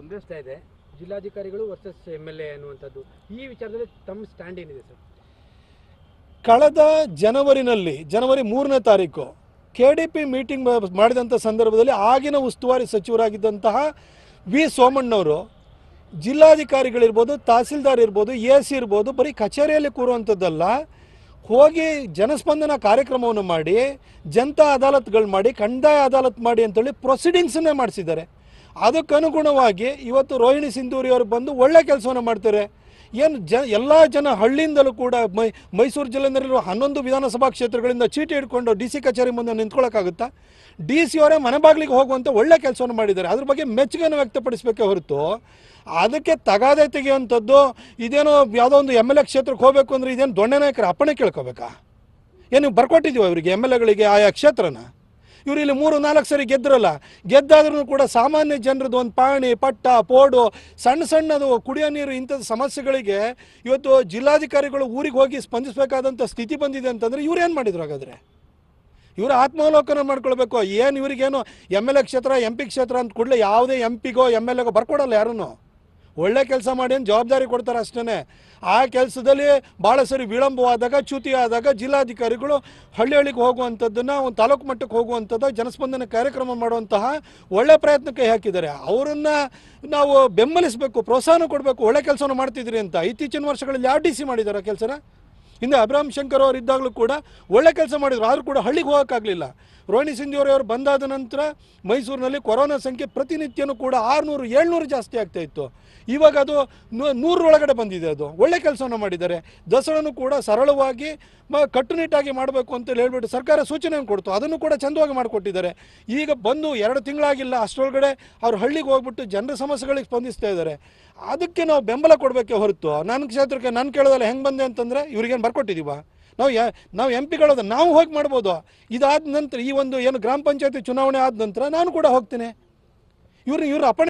ಒಂದೇ ಇದೆ ಜಿಲ್ಲಾಧಿಕಾರಿಗಳು ವರ್ಸಸ್ ಎಮ್ ಎಲ್ ಎ ಅನ್ನುವಂಥದ್ದು ಈ ವಿಚಾರದಲ್ಲಿ ತಮ್ಮ ಸ್ಟ್ಯಾಂಡ್ ಏನಿದೆ ಸರ್ ಕಳೆದ ಜನವರಿನಲ್ಲಿ ಜನವರಿ ಮೂರನೇ ತಾರೀಕು ಕೆ ಡಿ ಪಿ ಮೀಟಿಂಗ್ ಮಾಡಿದಂಥ ಸಂದರ್ಭದಲ್ಲಿ ಆಗಿನ ಉಸ್ತುವಾರಿ ಸಚಿವರಾಗಿದ್ದಂತಹ ವಿ ಸೋಮಣ್ಣವರು ಜಿಲ್ಲಾಧಿಕಾರಿಗಳಿರ್ಬೋದು ತಹಸೀಲ್ದಾರ್ ಇರ್ಬೋದು ಎ ಸಿ ಇರ್ಬೋದು ಬರೀ ಕಚೇರಿಯಲ್ಲಿ ಕೂರುವಂಥದ್ದಲ್ಲ ಹೋಗಿ ಜನಸ್ಪಂದನ ಕಾರ್ಯಕ್ರಮವನ್ನು ಮಾಡಿ ಜನತಾ ಅದಾಲತ್ಗಳು ಮಾಡಿ ಕಂದಾಯ ಅದಾಲತ್ ಮಾಡಿ ಅಂತೇಳಿ ಪ್ರೊಸೀಡಿಂಗ್ಸನ್ನೇ ಮಾಡಿಸಿದ್ದಾರೆ ಅದಕ್ಕನುಗುಣವಾಗಿ ಇವತ್ತು ರೋಹಿಣಿ ಸಿಂಧೂರಿ ಅವರು ಬಂದು ಒಳ್ಳೆ ಕೆಲಸವನ್ನು ಮಾಡ್ತಾರೆ ಏನು ಜ ಎಲ್ಲ ಜನ ಹಳ್ಳಿಯಿಂದಲೂ ಕೂಡ ಮೈ ಮೈಸೂರು ಜಿಲ್ಲೆಯಲ್ಲಿರುವ ಹನ್ನೊಂದು ವಿಧಾನಸಭಾ ಕ್ಷೇತ್ರಗಳಿಂದ ಚೀಟಿ ಹಿಡ್ಕೊಂಡು ಡಿ ಸಿ ಕಚೇರಿ ಮುಂದೆ ನಿಂತ್ಕೊಳ್ಳೋಕ್ಕಾಗುತ್ತಾ ಡಿ ಸಿ ಅವರೇ ಮನೆ ಬಾಗಿಲಿಗೆ ಹೋಗುವಂಥ ಒಳ್ಳೆ ಕೆಲಸವನ್ನು ಮಾಡಿದ್ದಾರೆ ಅದ್ರ ಬಗ್ಗೆ ಮೆಚ್ಚುಗೆಯನ್ನು ವ್ಯಕ್ತಪಡಿಸಬೇಕೇ ಹೊರತು ಅದಕ್ಕೆ ತಗಾದೆ ತೆಗೆಯುವಂಥದ್ದು ಇದೇನೋ ಯಾವುದೋ ಒಂದು ಎಮ್ ಎಲ್ ಎ ಕ್ಷೇತ್ರಕ್ಕೆ ಹೋಗಬೇಕು ಅಂದರೆ ಇದೇನು ದೊಣ್ಣೆ ನಾಯಕರ ಅಪ್ಪಣೆ ಕೇಳ್ಕೋಬೇಕಾ ಏನು ಬರ್ಕೊಟ್ಟಿದ್ದೀವಿ ಅವರಿಗೆ ಎಮ್ ಎಲ್ ಎಗಳಿಗೆ ಆಯಾ ಕ್ಷೇತ್ರನ ಇವರು ಇಲ್ಲಿ ಮೂರು ನಾಲ್ಕು ಸರಿ ಗೆದ್ದರಲ್ಲ ಗೆದ್ದಾದ್ರೂ ಕೂಡ ಸಾಮಾನ್ಯ ಜನರದ್ದು ಒಂದು ಪಾಣಿ ಪಟ್ಟ ಪೋಡು ಸಣ್ಣ ಸಣ್ಣದು ಕುಡಿಯೋ ನೀರು ಇಂಥದ್ದು ಸಮಸ್ಯೆಗಳಿಗೆ ಇವತ್ತು ಜಿಲ್ಲಾಧಿಕಾರಿಗಳು ಊರಿಗೆ ಹೋಗಿ ಸ್ಪಂದಿಸಬೇಕಾದಂಥ ಸ್ಥಿತಿ ಬಂದಿದೆ ಅಂತಂದರೆ ಇವ್ರು ಏನು ಮಾಡಿದ್ರು ಹಾಗಾದರೆ ಇವರು ಆತ್ಮಾವಲೋಕನ ಮಾಡ್ಕೊಳ್ಬೇಕು ಏನು ಇವರಿಗೇನು ಎಮ್ ಎಲ್ ಎ ಕ್ಷೇತ್ರ ಎಂ ಪಿ ಕ್ಷೇತ್ರ ಅಂತ ಕೂಡಲೇ ಯಾವುದೇ ಎಂ ಪಿಗೋ ಎಮ್ ಎಲ್ ಎಗೋ ಬರ್ಕೊಡಲ್ಲ ಯಾರೂ ಒಳ್ಳೆ ಕೆಲಸ ಮಾಡಿ ಅಂತ ಜವಾಬ್ದಾರಿ ಕೊಡ್ತಾರೆ ಅಷ್ಟೇ ಆ ಕೆಲಸದಲ್ಲಿ ಭಾಳ ಸರಿ ವಿಳಂಬವಾದಾಗ ಚ್ಯುತಿ ಆದಾಗ ಜಿಲ್ಲಾಧಿಕಾರಿಗಳು ಹಳ್ಳಿ ಹಳ್ಳಿಗೆ ಹೋಗುವಂಥದ್ದನ್ನು ಒಂದು ತಾಲೂಕು ಮಟ್ಟಕ್ಕೆ ಹೋಗುವಂಥದ್ದು ಜನಸ್ಪಂದನ ಕಾರ್ಯಕ್ರಮ ಮಾಡುವಂತಹ ಒಳ್ಳೆ ಪ್ರಯತ್ನ ಕೈ ಹಾಕಿದ್ದಾರೆ ಅವರನ್ನು ನಾವು ಬೆಂಬಲಿಸಬೇಕು ಪ್ರೋತ್ಸಾಹನ ಕೊಡಬೇಕು ಒಳ್ಳೆ ಕೆಲಸವನ್ನು ಮಾಡ್ತಿದ್ರಿ ಅಂತ ಇತ್ತೀಚಿನ ವರ್ಷಗಳಲ್ಲಿ ಆರ್ ಡಿ ಸಿ ಮಾಡಿದ್ದಾರೆ ಕೆಲಸನ ಹಿಂದೆ ಅಬ್ರಾಮ್ ಶಂಕರ್ ಅವರು ಇದ್ದಾಗಲೂ ಕೂಡ ಒಳ್ಳೆ ಕೆಲಸ ಮಾಡಿದ್ರು ಆದರೂ ಕೂಡ ಹಳ್ಳಿಗೆ ಹೋಗೋಕ್ಕಾಗಲಿಲ್ಲ ರೋಹಿಣಿ ಅವರು ಬಂದಾದ ನಂತರ ಮೈಸೂರಿನಲ್ಲಿ ಕೊರೋನಾ ಸಂಖ್ಯೆ ಪ್ರತಿನಿತ್ಯನೂ ಕೂಡ ಆರುನೂರು ಏಳ್ನೂರು ಜಾಸ್ತಿ ಆಗ್ತಾ ಇತ್ತು ಇವಾಗ ಅದು ನೂರೊಳಗಡೆ ಬಂದಿದೆ ಅದು ಒಳ್ಳೆ ಕೆಲಸವನ್ನು ಮಾಡಿದ್ದಾರೆ ದಸರಾನು ಕೂಡ ಸರಳವಾಗಿ ಕಟ್ಟುನಿಟ್ಟಾಗಿ ಮಾಡಬೇಕು ಅಂತೇಳಿ ಹೇಳ್ಬಿಟ್ಟು ಸರ್ಕಾರ ಸೂಚನೆಯನ್ನು ಕೊಡ್ತು ಅದನ್ನು ಕೂಡ ಚಂದವಾಗಿ ಮಾಡಿಕೊಟ್ಟಿದ್ದಾರೆ ಈಗ ಬಂದು ಎರಡು ತಿಂಗಳಾಗಿಲ್ಲ ಅಷ್ಟರೊಳಗಡೆ ಅವರು ಹಳ್ಳಿಗೆ ಹೋಗ್ಬಿಟ್ಟು ಜನರ ಸಮಸ್ಯೆಗಳಿಗೆ ಸ್ಪಂದಿಸ್ತಾ ಇದ್ದಾರೆ ಅದಕ್ಕೆ ನಾವು ಬೆಂಬಲ ಕೊಡಬೇಕೆ ಹೊರತು ನನ್ನ ಕ್ಷೇತ್ರಕ್ಕೆ ನಾನು ಕೇಳೋದಲ್ಲ ಹೆಂಗೆ ಬಂದೆ ಅಂತಂದರೆ ಇವ್ರಿಗೇನು ಬರ್ಕೊಟ್ಟಿದ್ದೀವ ನಾವು ನಾವು ಎಂ ಪಿಗಳದ ನಾವು ಹೋಗಿ ಮಾಡ್ಬೋದು ಇದಾದ ನಂತರ ಈ ಒಂದು ಏನು ಗ್ರಾಮ ಪಂಚಾಯತಿ ಚುನಾವಣೆ ಆದ ನಂತರ ನಾನು ಕೂಡ ಹೋಗ್ತೇನೆ ಇವ್ರು ಇವ್ರ ಅಪಣೆ